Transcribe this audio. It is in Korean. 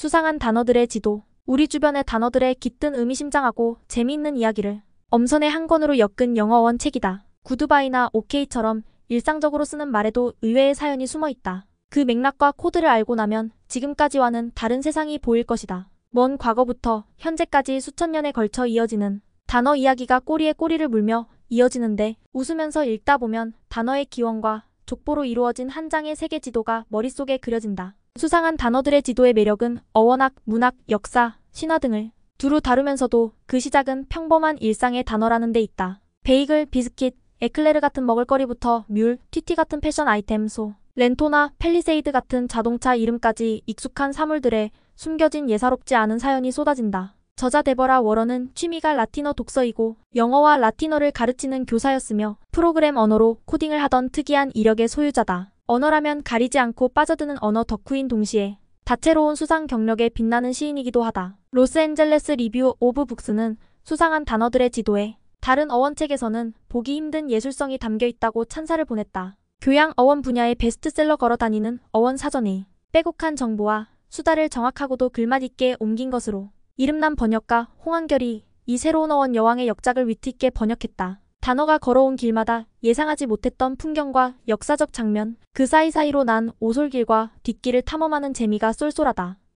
수상한 단어들의 지도, 우리 주변의 단어들의 깃든 의미심장하고 재미있는 이야기를 엄선의 한 권으로 엮은 영어원 책이다. 구두바이나 오케이처럼 일상적으로 쓰는 말에도 의외의 사연이 숨어 있다. 그 맥락과 코드를 알고 나면 지금까지와는 다른 세상이 보일 것이다. 먼 과거부터 현재까지 수천 년에 걸쳐 이어지는 단어 이야기가 꼬리에 꼬리를 물며 이어지는데 웃으면서 읽다 보면 단어의 기원과 족보로 이루어진 한 장의 세계 지도가 머릿속에 그려진다. 수상한 단어들의 지도의 매력은 어원학, 문학, 역사, 신화 등을 두루 다루면서도 그 시작은 평범한 일상의 단어라는 데 있다. 베이글, 비스킷, 에클레르 같은 먹을거리부터 뮬, 티티 같은 패션 아이템, 소, 렌토나 펠리세이드 같은 자동차 이름까지 익숙한 사물들의 숨겨진 예사롭지 않은 사연이 쏟아진다. 저자 데버라 워런은 취미가 라틴어 독서이고 영어와 라틴어를 가르치는 교사였으며 프로그램 언어로 코딩을 하던 특이한 이력의 소유자다. 언어라면 가리지 않고 빠져드는 언어 덕후인 동시에 다채로운 수상 경력에 빛나는 시인이기도 하다. 로스앤젤레스 리뷰 오브 북스는 수상한 단어들의 지도에 다른 어원책에서는 보기 힘든 예술성이 담겨 있다고 찬사를 보냈다. 교양 어원 분야의 베스트셀러 걸어 다니는 어원 사전이 빼곡한 정보와 수다를 정확하고도 글맛 있게 옮긴 것으로 이름난 번역가 홍한결이 이 새로운 어원 여왕의 역작을 위트 있게 번역했다. 단어가 걸어온 길마다 예상하지 못했던 풍경과 역사적 장면, 그 사이사이로 난 오솔길과 뒷길을 탐험하는 재미가 쏠쏠하다.